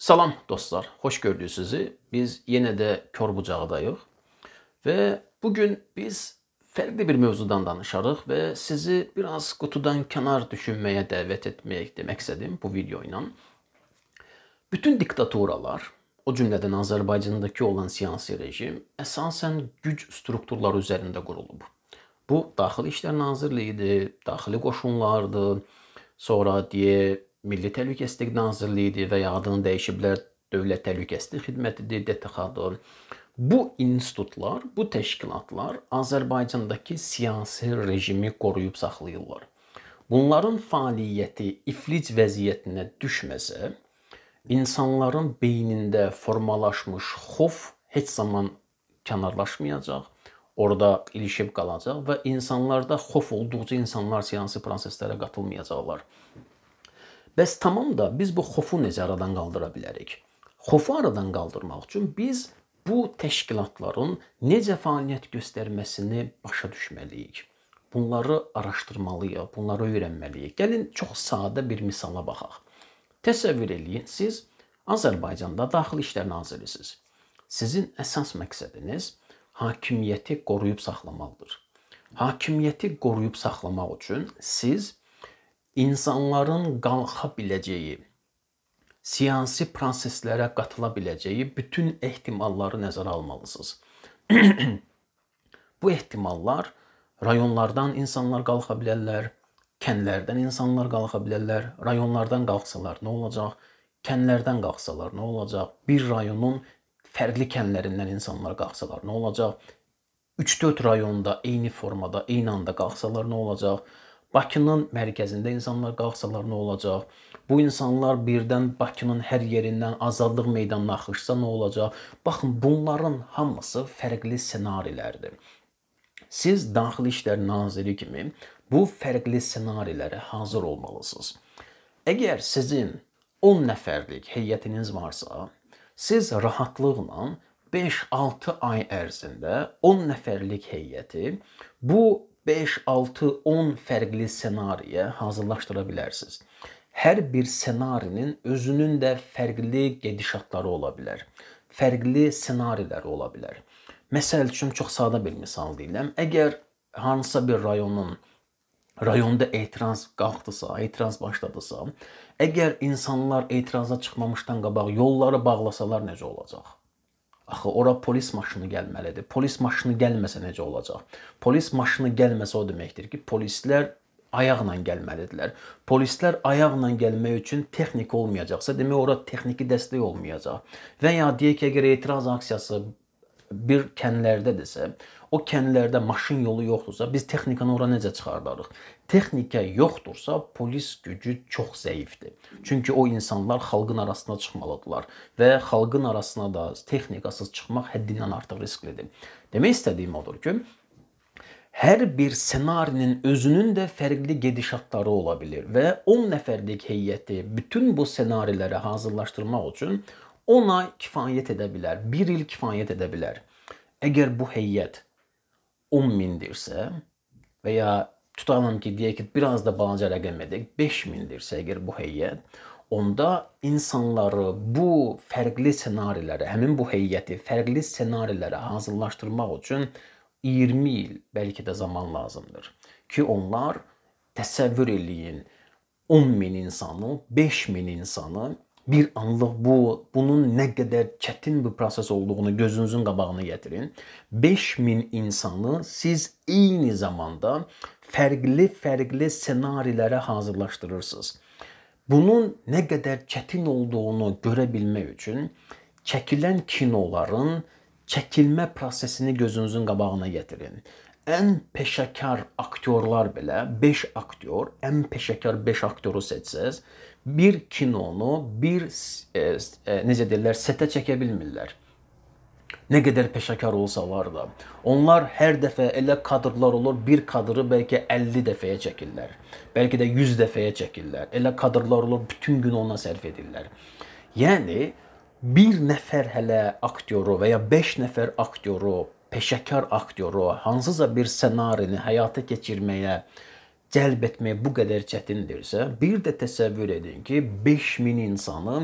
Salam dostlar, xoş gördük sizi. Biz yenə də kör bucağdayıq və bu gün biz fərqli bir mövzudan danışarıq və sizi biraz qutudan kənar düşünməyə dəvət etməkdir məqsədim bu video ilə. Bütün diktaturalar, o cümlədən Azərbaycandakı olan siyasi rejim əsasən güc strukturları üzərində qurulub. Bu Daxili İşlər Nazirliyidir, daxili qoşunlardır, sonra deyə Milli Təhlükəsizlik Nazirliyidir və ya adını dəyişiblər Dövlət Təhlükəsizlik Xidmətidir, DTX-dır. Bu institutlar, bu təşkilatlar Azərbaycandakı siyasi rejimi qoruyub saxlayırlar. Bunların fəaliyyəti iflic vəziyyətinə düşməsə, insanların beynində formalaşmış xof heç zaman kənarlaşmayacaq, orada ilişib qalacaq və insanlarda xof olduqca insanlar siyasi proseslərə qatılmayacaqlar. Bəs tamam da biz bu xofu necə aradan qaldıra bilərik? Xofu aradan qaldırmaq üçün biz bu təşkilatların necə fəaliyyət göstərməsini başa düşməliyik. Bunları araşdırmalıyıq, bunları öyrənməliyik. Gəlin çox sadə bir misala baxaq. Təsəvvür eləyin, siz Azərbaycanda Daxili İşlər Nazirisiniz. Sizin əsas məqsədiniz hakimiyyəti qoruyub saxlamaqdır. Hakimiyyəti qoruyub saxlamaq üçün siz insanların qalxa biləcəyi, siyasi proseslərə qatıla biləcəyi bütün ehtimalları nəzərə almalısınız. Bu ehtimallar rayonlardan insanlar qalxa bilərlər, kəndlərdən insanlar qalxa bilərlər. Rayonlardan qalxsalar nə olacaq? Kəndlərdən qalxsalar nə olacaq? Bir rayonun fərqli kəndlərindən insanlar qalxsalar nə olacaq? 3-4 rayonda eyni formada, eyni anda qalxsalar nə olacaq? Bakının mərkəzində insanlar qalxsalar nə olacaq? Bu insanlar birdən Bakının hər yerindən Azadlıq meydanına axışsa nə olacaq? Baxın, bunların hamısı fərqli ssenarilərdir. Siz Daxili İşlər Naziri kimi bu fərqli ssenarilərə hazır olmalısınız. Əgər sizin 10 nəfərlik heyətiniz varsa, siz rahatlıqla 5-6 ay ərzində 10 nəfərlik heyəti bu 5, 6, 10 fərqli ssenariyə hazırlaşdıra bilərsiniz. Hər bir ssenarinin özünün də fərqli gedişatları ola bilər. Fərqli ssenariləri ola bilər. Məsəl üçün çox sadə bir misal deyirəm. Əgər hansısa bir rayonun rayonda etiraz qalxdısa, etiraz başladısa, əgər insanlar etiraza çıxmamışdan qabaq yolları bağlasalar necə olacaq? Axı ora polis maşını gəlməlidir. Polis maşını gəlməsə necə olacaq? Polis maşını gəlməsə o deməkdir ki, polislər ayaqla gəlməlidirlər. Polislər ayaqla gəlmək üçün texnika olmayacaqsa, demək ora texniki dəstək olmayacaq. Və ya deyək ki, əgər etiraz aksiyası bir kənlərdədirsə, o kənlərdə maşın yolu yoxdursa, biz texnikanı ora necə çıxardarıq? Texnika yoxdursa, polis gücü çox zəifdir. Çünki o insanlar xalqın arasına çıxmalıdılar və xalqın arasına da texnikasız çıxmaq həddindən artıq risklidir. Demək istədiyim odur ki, hər bir ssenarinin özünün də fərqli gedişatları ola bilər və 10 nəfərlik heyəti bütün bu ssenarilərə hazırlaşdırmaq üçün ona kifayət edə bilər. 1 il kifayət edə bilər. Əgər bu heyət 10 mindirsə və ya tutalım ki, deyək ki, biraz da balaca rəqəm edək, 5 mindirsə əgər bu heyət, onda insanları bu fərqli ssenarilərə, həmin bu heyəti fərqli ssenarilərə hazırlaşdırmaq üçün 20 il bəlkə də zaman lazımdır ki, onlar təsəvvür eləyin 10 min insanı, 5 min insanı bir anlıq bu bunun nə qədər çətin bir proses olduğunu gözünüzün qabağına gətirin. 5000 insanı siz eyni zamanda fərqli-fərqli ssenarilərə hazırlaşdırırsınız. Bunun nə qədər çətin olduğunu görə bilmək üçün çəkilən kinoların çəkilmə prosesini gözünüzün qabağına gətirin en peşekar aktörler bile 5 aktör en peşekar 5 aktörü seçsəz, bir kinonu bir e, e, necə deyirlər, setə çəkə bilmirlər. Nə qədər peşakar olsalar da, onlar her dəfə elə kadrlar olur, bir kadrı belki 50 dəfəyə çəkirlər. belki də 100 dəfəyə çəkirlər. Elə kadrlar olur, bütün gün ona sərf edirlər. Yəni bir nəfər hələ aktörü veya ya 5 nəfər aktyoru peşəkar aktyoru hansısa bir ssenarini həyata keçirməyə cəlb etmək bu qədər çətindirsə, bir də təsəvvür edin ki, 5000 insanı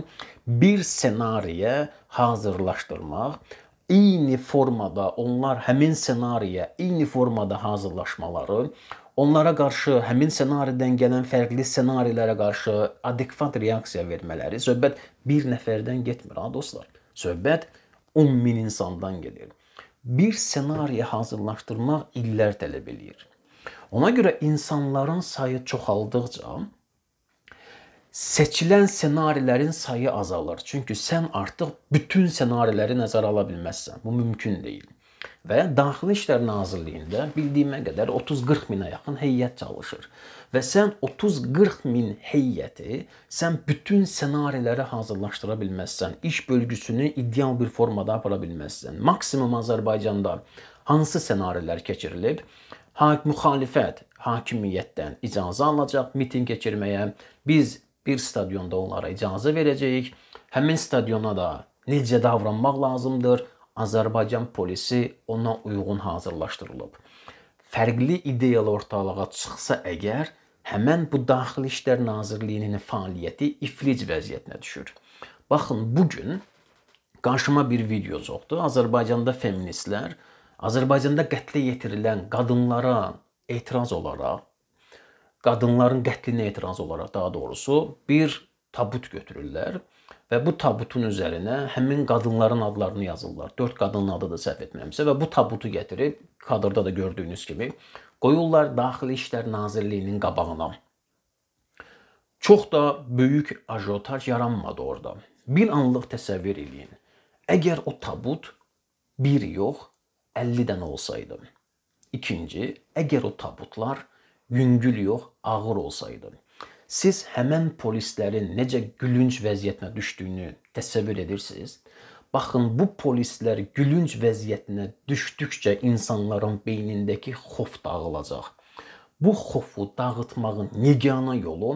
bir ssenariyə hazırlaşdırmaq, eyni formada onlar həmin ssenariyə eyni formada hazırlaşmaları, onlara qarşı həmin ssenaridən gələn fərqli ssenarilərə qarşı adekvat reaksiya vermələri söhbət bir nəfərdən getmir ha dostlar. Söhbət 10 min insandan gedir bir ssenariyə hazırlaşdırmaq illər tələb eləyir. Ona görə insanların sayı çoxaldıqca seçilən ssenarilərin sayı azalır. Çünki sən artıq bütün ssenariləri nəzərə ala bilməzsən. Bu mümkün deyil və Daxili İşlər Nazirliyində bildiyimə qədər 30-40 minə yaxın heyət çalışır. Və sən 30-40 min heyəti sən bütün ssenariləri hazırlaşdıra bilməzsən. İş bölgüsünü ideal bir formada apara bilməzsən. Maksimum Azərbaycanda hansı ssenarilər keçirilib? Ha müxalifət hakimiyyətdən icazə alacaq mitinq keçirməyə. Biz bir stadionda onlara icazə verəcəyik. Həmin stadiona da necə davranmaq lazımdır? Azərbaycan polisi ona uyğun hazırlaşdırılıb. Fərqli ideyalı ortalığa çıxsa əgər, həmən bu Daxili İşlər Nazirliyinin fəaliyyəti iflic vəziyyətinə düşür. Baxın, bu gün qarşıma bir video çıxdı. Azərbaycanda feministlər Azərbaycanda qətlə yetirilən qadınlara etiraz olaraq, qadınların qətlinə etiraz olaraq daha doğrusu bir tabut götürürlər və bu tabutun üzərinə həmin qadınların adlarını yazırlar. 4 qadının adıdır səhv etmirəmsə və bu tabutu gətirib kadrda da gördüyünüz kimi qoyurlar Daxili İşlər Nazirliyinin qabağına. Çox da böyük ajotaj yaranmadı orada. Bir anlıq təsəvvür eləyin. Əgər o tabut bir yox, 50 dənə olsaydı. İkinci, əgər o tabutlar yüngül yox, ağır olsaydı. Siz həmən polislərin necə gülünc vəziyyətinə düşdüyünü təsəvvür edirsiniz. Baxın, bu polislər gülünc vəziyyətinə düşdükcə insanların beynindəki xof dağılacaq. Bu xofu dağıtmağın yeganə yolu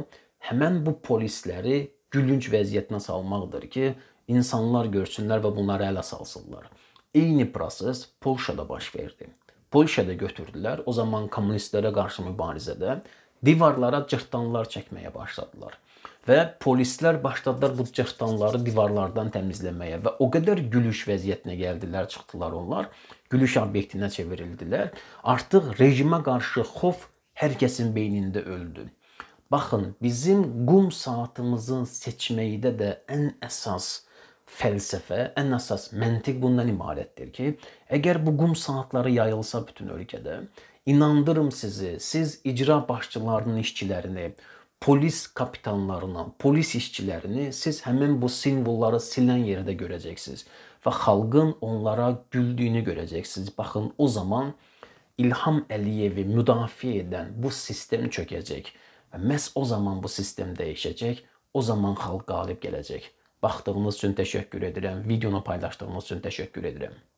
həmən bu polisləri gülünc vəziyyətinə salmaqdır ki, insanlar görsünlər və bunları ələ salsınlar. Eyni proses Polşada baş verdi. Polşada götürdülər. O zaman kommunistlərə qarşı mübarizədə divarlara cırtdanlar çəkməyə başladılar. Və polislər başladılar bu cırtdanları divarlardan təmizləməyə və o qədər gülüş vəziyyətinə gəldilər, çıxdılar onlar. Gülüş obyektinə çevrildilər. Artıq rejimə qarşı xof hər kəsin beynində öldü. Baxın, bizim qum saatımızın seçməkdə də ən əsas fəlsəfə, ən əsas məntiq bundan ibarətdir ki, əgər bu qum saatları yayılsa bütün ölkədə, inandırım sizi, siz icra başçılarının işçilərini, polis kapitanlarını, polis işçilərini siz həmin bu simvolları silən yerdə görəcəksiniz və xalqın onlara güldüyünü görəcəksiniz. Baxın, o zaman İlham Əliyevi müdafiə edən bu sistem çökəcək və məhz o zaman bu sistem dəyişəcək. O zaman xalq qalib gələcək. Baxdığınız üçün təşəkkür edirəm. Videonu paylaşdığınız üçün təşəkkür edirəm.